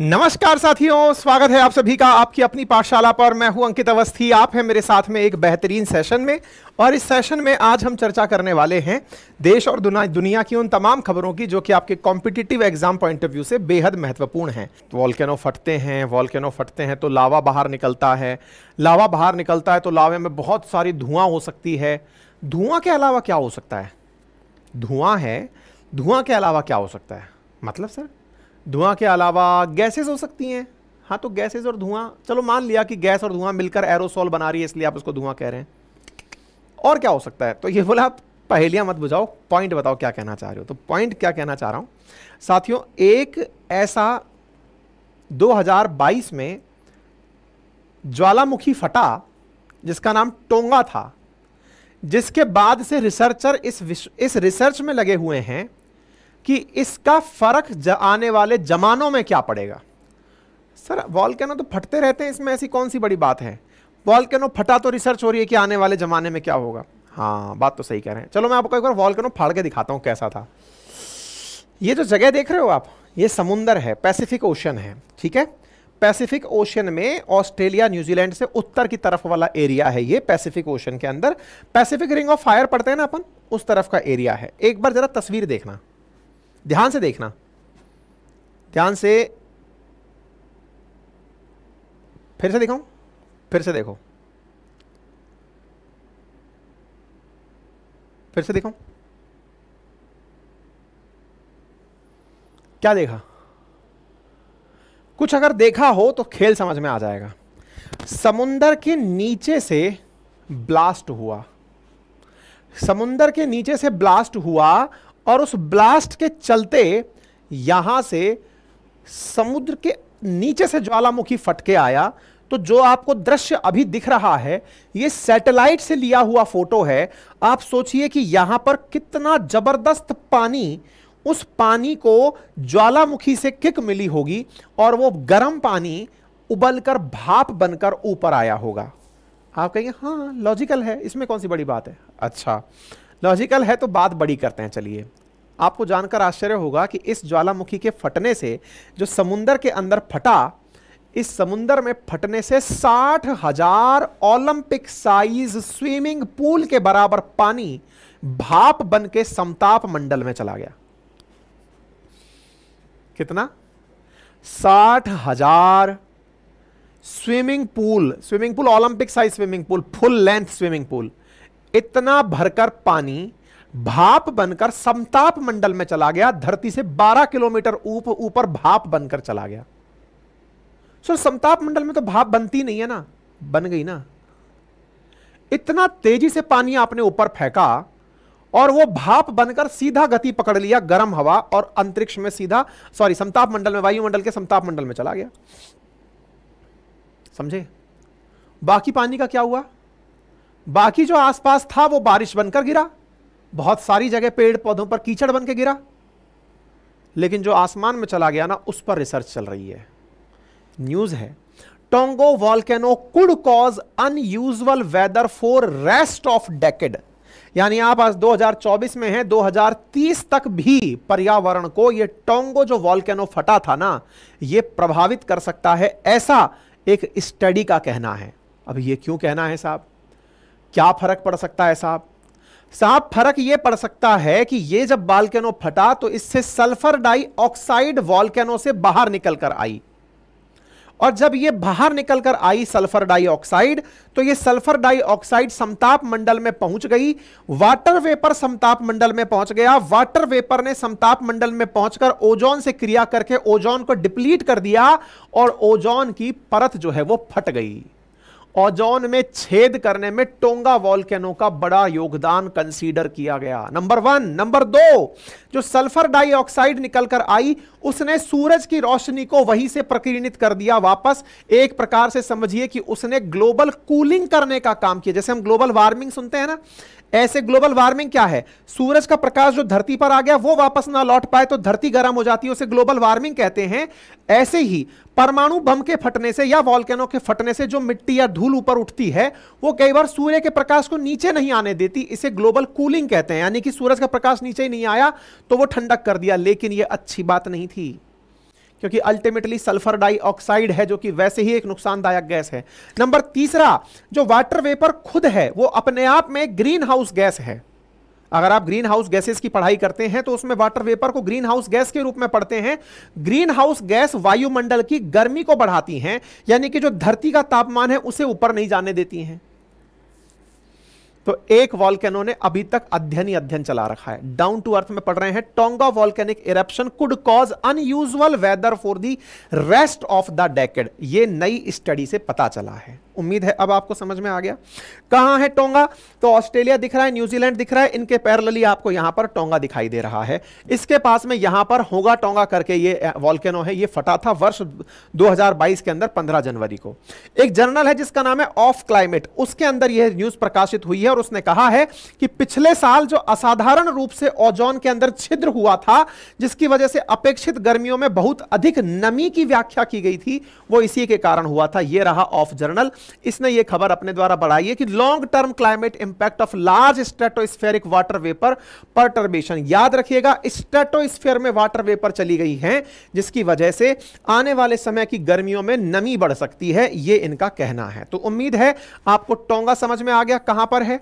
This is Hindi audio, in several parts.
नमस्कार साथियों स्वागत है आप सभी का आपकी अपनी पाठशाला पर मैं हूं अंकित अवस्थी आप हैं मेरे साथ में एक बेहतरीन सेशन में और इस सेशन में आज हम चर्चा करने वाले हैं देश और दुनिया की उन तमाम खबरों की जो कि आपके competitive exam point of view से बेहद महत्वपूर्ण है तो वॉल्केनो फटते हैं वॉलकैनो फटते हैं तो लावा बाहर निकलता है लावा बाहर निकलता है तो लावे में बहुत सारी धुआं हो सकती है धुआं के अलावा क्या हो सकता है धुआं है धुआं के अलावा क्या हो सकता है मतलब सर धुआं के अलावा गैसेस हो सकती हैं हाँ तो गैसेस और धुआं चलो मान लिया कि गैस और धुआं मिलकर एरोसोल बना रही है इसलिए आप उसको धुआं कह रहे हैं और क्या हो सकता है तो ये बोला आप पहेलियां मत बुझाओ पॉइंट बताओ क्या कहना चाह रहे हो तो पॉइंट क्या कहना चाह रहा हूँ साथियों एक ऐसा 2022 में ज्वालामुखी फटा जिसका नाम टोंगा था जिसके बाद से रिसर्चर इस इस रिसर्च में लगे हुए हैं कि इसका फ़र्क आने वाले जमानों में क्या पड़ेगा सर वॉलकैनो तो फटते रहते हैं इसमें ऐसी कौन सी बड़ी बात है वॉलकैनो फटा तो रिसर्च हो रही है कि आने वाले ज़माने में क्या होगा हाँ बात तो सही कह रहे हैं चलो मैं आपको एक बार वॉलकैनो फाड़ के दिखाता हूँ कैसा था ये जो जगह देख रहे हो आप ये समुंदर है पैसिफिक ओशन है ठीक है पैसिफिक ओशन में ऑस्ट्रेलिया न्यूजीलैंड से उत्तर की तरफ वाला एरिया है ये पैसिफिक ओशन के अंदर पैसिफिक रिंग ऑफ फायर पड़ते हैं ना अपन उस तरफ का एरिया है एक बार जरा तस्वीर देखना ध्यान से देखना ध्यान से फिर से दिखाऊं फिर से देखो फिर से दिखाऊं क्या देखा कुछ अगर देखा हो तो खेल समझ में आ जाएगा समुंदर के नीचे से ब्लास्ट हुआ समुंदर के नीचे से ब्लास्ट हुआ और उस ब्लास्ट के चलते यहां से समुद्र के नीचे से ज्वालामुखी फटके आया तो जो आपको दृश्य अभी दिख रहा है ये सैटेलाइट से लिया हुआ फोटो है आप सोचिए कि यहां पर कितना जबरदस्त पानी उस पानी को ज्वालामुखी से किक मिली होगी और वो गर्म पानी उबलकर भाप बनकर ऊपर आया होगा आप कहेंगे हाँ लॉजिकल है इसमें कौन सी बड़ी बात है अच्छा लॉजिकल है तो बात बड़ी करते हैं चलिए आपको जानकर आश्चर्य होगा कि इस ज्वालामुखी के फटने से जो समुंदर के अंदर फटा इस समुंदर में फटने से साठ हजार ओलंपिक साइज स्विमिंग पूल के बराबर पानी भाप बन के समताप मंडल में चला गया कितना साठ हजार swimming pool swimming pool Olympic size swimming pool full length swimming pool इतना भरकर पानी भाप बनकर समताप मंडल में चला गया धरती से 12 किलोमीटर ऊप ऊपर भाप बनकर चला गया सर समताप मंडल में तो भाप बनती नहीं है ना बन गई ना इतना तेजी से पानी आपने ऊपर फेंका और वो भाप बनकर सीधा गति पकड़ लिया गर्म हवा और अंतरिक्ष में सीधा सॉरी समताप मंडल में वायुमंडल के समताप मंडल में चला गया समझे बाकी पानी का क्या हुआ बाकी जो आसपास था वो बारिश बनकर गिरा बहुत सारी जगह पेड़ पौधों पर कीचड़ बन के गिरा लेकिन जो आसमान में चला गया ना उस पर रिसर्च चल रही है न्यूज है Tonga volcano could cause unusual weather for rest of decade यानी आप आज 2024 में हैं 2030 तक भी पर्यावरण को ये टोंगो जो वॉल्केनो फटा था ना ये प्रभावित कर सकता है ऐसा एक स्टडी का कहना है अब ये क्यों कहना है साहब क्या फर्क पड़ सकता है साहब साहब फर्क यह पड़ सकता है कि यह जब बालकैनो फटा तो इससे सल्फर डाइऑक्साइड वॉलकैनो से बाहर निकल कर आई और जब यह बाहर निकलकर आई सल्फर डाइऑक्साइड तो यह सल्फर डाइऑक्साइड समताप मंडल में पहुंच गई वाटर वेपर समताप मंडल में पहुंच गया वाटर वेपर ने समताप मंडल में पहुंचकर ओजोन से क्रिया करके ओजोन को डिप्लीट कर दिया और ओजोन की परत जो है वो फट गई ओजोन में छेद करने में टोंगा वॉल्केनो का बड़ा योगदान कंसीडर किया गया नंबर वन नंबर दो जो सल्फर डाइऑक्साइड निकलकर आई उसने सूरज की रोशनी को वहीं से प्रकीर्णित कर दिया वापस एक प्रकार से समझिए कि उसने ग्लोबल कूलिंग करने का काम किया जैसे हम ग्लोबल वार्मिंग सुनते हैं ना ऐसे ग्लोबल वार्मिंग क्या है सूरज का प्रकाश जो धरती पर आ गया वो वापस ना लौट पाए तो धरती गर्म हो जाती है उसे ग्लोबल वार्मिंग कहते हैं ऐसे ही परमाणु बम के फटने से या वॉल्केनो के फटने से जो मिट्टी या धूल ऊपर उठती है वो कई बार सूर्य के प्रकाश को नीचे नहीं आने देती इसे ग्लोबल कूलिंग कहते हैं यानी कि सूरज का प्रकाश नीचे ही नहीं आया तो वो ठंडक कर दिया लेकिन यह अच्छी बात नहीं थी क्योंकि अल्टीमेटली सल्फर डाइऑक्साइड है जो कि वैसे ही एक नुकसानदायक गैस है नंबर तीसरा जो वाटर वेपर खुद है वो अपने आप में ग्रीन हाउस गैस है अगर आप ग्रीन हाउस गैसेस की पढ़ाई करते हैं तो उसमें वाटर वेपर को ग्रीन हाउस गैस के रूप में पढ़ते हैं ग्रीन हाउस गैस वायुमंडल की गर्मी को बढ़ाती हैं यानी कि जो धरती का तापमान है उसे ऊपर नहीं जाने देती हैं तो एक वॉल्केनो ने अभी तक अध्ययन ही अध्ययन चला रखा है डाउन टू अर्थ में पढ़ रहे हैं Tonga volcanic eruption could cause unusual weather for the rest of the decade ये नई स्टडी से पता चला है उम्मीद है अब आपको समझ में आ गया कहाँ है टोंगा तो ऑस्ट्रेलिया दिख रहा है न्यूजीलैंड दिख रहा है इनके पैरलली आपको यहां पर टोंगा दिखाई दे रहा है इसके पास में यहां पर होगा टोंगा करके ये वॉल्केनो है ये फटा था वर्ष 2022 के अंदर 15 जनवरी को एक जर्नल है जिसका नाम है ऑफ क्लाइमेट उसके अंदर यह न्यूज प्रकाशित हुई है और उसने कहा है कि पिछले साल जो असाधारण रूप से ओजोन के अंदर छिद्र हुआ था जिसकी वजह से अपेक्षित गर्मियों में बहुत अधिक नमी की व्याख्या की गई थी वो इसी के कारण हुआ था ये रहा ऑफ जर्नल इसने ये खबर अपने द्वारा बढ़ाई है कि long term climate impact of large stratospheric water vapour perturbation याद रखिएगा स्ट्रेटोस्फेयर में वाटर वेपर चली गई है जिसकी वजह से आने वाले समय की गर्मियों में नमी बढ़ सकती है यह इनका कहना है तो उम्मीद है आपको टोंगा समझ में आ गया कहां पर है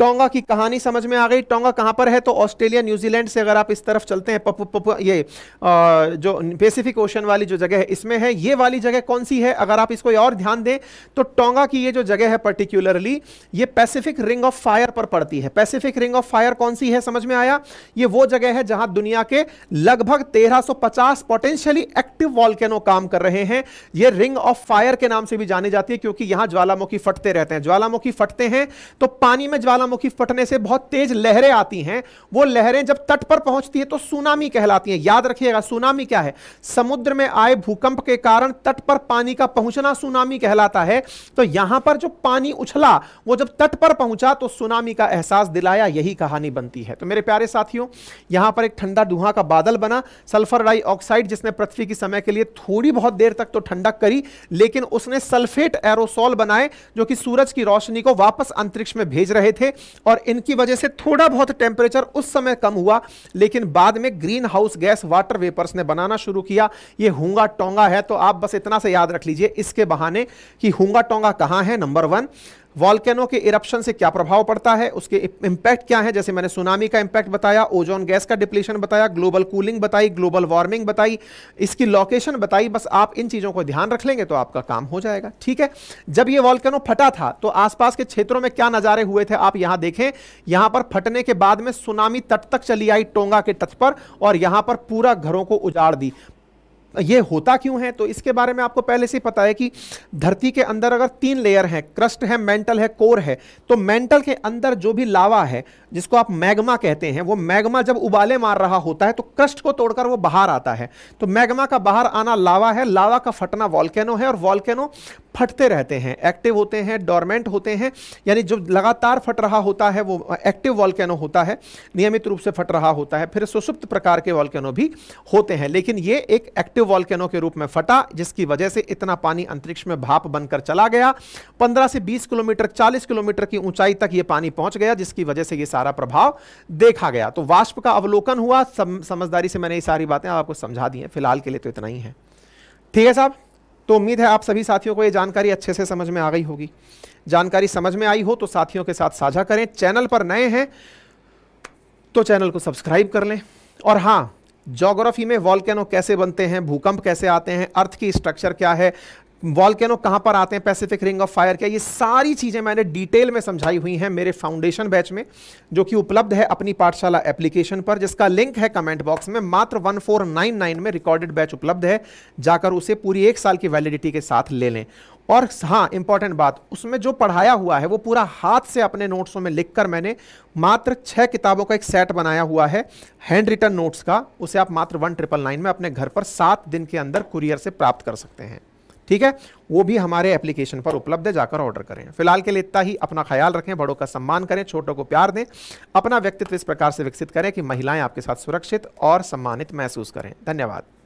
टोंगा की कहानी समझ में आ गई टोंगा कहां पर है तो ऑस्ट्रेलिया न्यूजीलैंड से अगर आप इस तरफ चलते हैं पपु, पपु, ये आ, जो पेसिफिक ओशन वाली जो जगह है इसमें है ये वाली जगह कौन सी है अगर आप इसको और ध्यान दें तो टोंगा की ये जो जगह है पर्टिकुलरली ये पैसिफिक रिंग ऑफ फायर पर पड़ती है पैसिफिक रिंग ऑफ फायर कौन सी है समझ में आया ये वो जगह है जहां दुनिया के लगभग तेरह पोटेंशियली एक्टिव वॉल्केनो काम कर रहे हैं ये रिंग ऑफ फायर के नाम से भी जानी जाती है क्योंकि यहां ज्वालामुखी फटते रहते हैं ज्वालामुखी फटते हैं तो पानी में ज्वाला ज्वालामुखी फटने से बहुत तेज लहरें आती हैं वो लहरें जब तट पर पहुंचती है तो सुनामी कहलाती हैं याद रखिएगा सुनामी क्या है समुद्र में आए भूकंप के कारण तट पर पानी का पहुंचना सुनामी कहलाता है तो यहां पर जो पानी उछला वो जब तट पर पहुंचा तो सुनामी का एहसास दिलाया यही कहानी बनती है तो मेरे प्यारे साथियों यहां पर एक ठंडा धुआं का बादल बना सल्फर डाइऑक्साइड जिसने पृथ्वी की समय के लिए थोड़ी बहुत देर तक तो ठंडक करी लेकिन उसने सल्फेट एरोसोल बनाए जो कि सूरज की रोशनी को वापस अंतरिक्ष में भेज रहे थे और इनकी वजह से थोड़ा बहुत टेम्परेचर उस समय कम हुआ लेकिन बाद में greenhouse gas water vapours ने बनाना शुरू किया ये हुंगा टोंगा है तो आप बस इतना से याद रख लीजिए इसके बहाने कि हुंगा टोंगा कहाँ है नंबर वन वॉल्केनो के इरप्शन से क्या प्रभाव पड़ता है उसके इंपैक्ट क्या है जैसे मैंने सुनामी का इंपैक्ट बताया ओजोन गैस का डिप्लीशन बताया ग्लोबल कूलिंग बताई ग्लोबल वार्मिंग बताई इसकी लोकेशन बताई बस आप इन चीज़ों को ध्यान रख लेंगे तो आपका काम हो जाएगा ठीक है जब ये वॉल्केनो फटा था तो आसपास के क्षेत्रों में क्या नज़ारे हुए थे आप यहां देखें यहां पर फटने के बाद में सुनामी तट तक चली आई टोंगा के तट पर और यहां पर पूरा घरों को उजाड़ दी ये होता क्यों है तो इसके बारे में आपको पहले से ही पता है कि धरती के अंदर अगर तीन लेयर हैं क्रस्ट है मेंटल है कोर है तो मेंटल के अंदर जो भी लावा है जिसको आप मैग्मा कहते हैं वो मैग्मा जब उबाले मार रहा होता है तो क्रस्ट को तोड़कर वो बाहर आता है तो मैग्मा का बाहर आना लावा है लावा का फटना वॉल्केनो है और वॉल्केनो फटते रहते हैं एक्टिव होते हैं डॉर्मेंट होते हैं यानी जो लगातार फट रहा होता है वो एक्टिव वॉल्केनो होता है नियमित रूप से फट रहा होता है फिर सुसुप्त प्रकार के वॉल्केनो भी होते हैं लेकिन ये एक एक्टिव वॉल्केनो के रूप में फटा जिसकी वजह से इतना पानी अंतरिक्ष में भाप बनकर चला गया पंद्रह से बीस किलोमीटर चालीस किलोमीटर की ऊंचाई तक ये पानी पहुंच गया जिसकी वजह से ये सारा प्रभाव देखा गया तो वाष्प का अवलोकन हुआ समझदारी से मैंने ये सारी बातें आपको समझा दी हैं फिलहाल के लिए तो इतना ही है ठीक है साहब तो उम्मीद है आप सभी साथियों को ये जानकारी अच्छे से समझ में आ गई होगी जानकारी समझ में आई हो तो साथियों के साथ साझा करें चैनल पर नए हैं तो चैनल को सब्सक्राइब कर लें और हाँ जोग्राफी में वॉल्केनो कैसे बनते हैं भूकंप कैसे आते हैं अर्थ की स्ट्रक्चर क्या है वॉलकैनो कहां पर आते हैं पैसिफिक रिंग ऑफ फायर क्या ये सारी चीज़ें मैंने डिटेल में समझाई हुई हैं मेरे फाउंडेशन बैच में जो कि उपलब्ध है अपनी पाठशाला एप्लीकेशन पर जिसका लिंक है कमेंट बॉक्स में मात्र 1499 में रिकॉर्डेड बैच उपलब्ध है जाकर उसे पूरी एक साल की वैलिडिटी के साथ ले लें और हाँ इंपॉर्टेंट बात उसमें जो पढ़ाया हुआ है वो पूरा हाथ से अपने नोट्सों में लिखकर मैंने मात्र छः किताबों का एक सेट बनाया हुआ है हैंड रिटन नोट्स का उसे आप मात्र वन ट्रिपल नाइन में अपने घर पर सात दिन के अंदर कुरियर से प्राप्त कर सकते हैं ठीक है वो भी हमारे एप्लीकेशन पर उपलब्ध है जाकर ऑर्डर करें फिलहाल के लिए इतना ही अपना ख्याल रखें बड़ों का सम्मान करें छोटों को प्यार दें अपना व्यक्तित्व इस प्रकार से विकसित करें कि महिलाएं आपके साथ सुरक्षित और सम्मानित महसूस करें धन्यवाद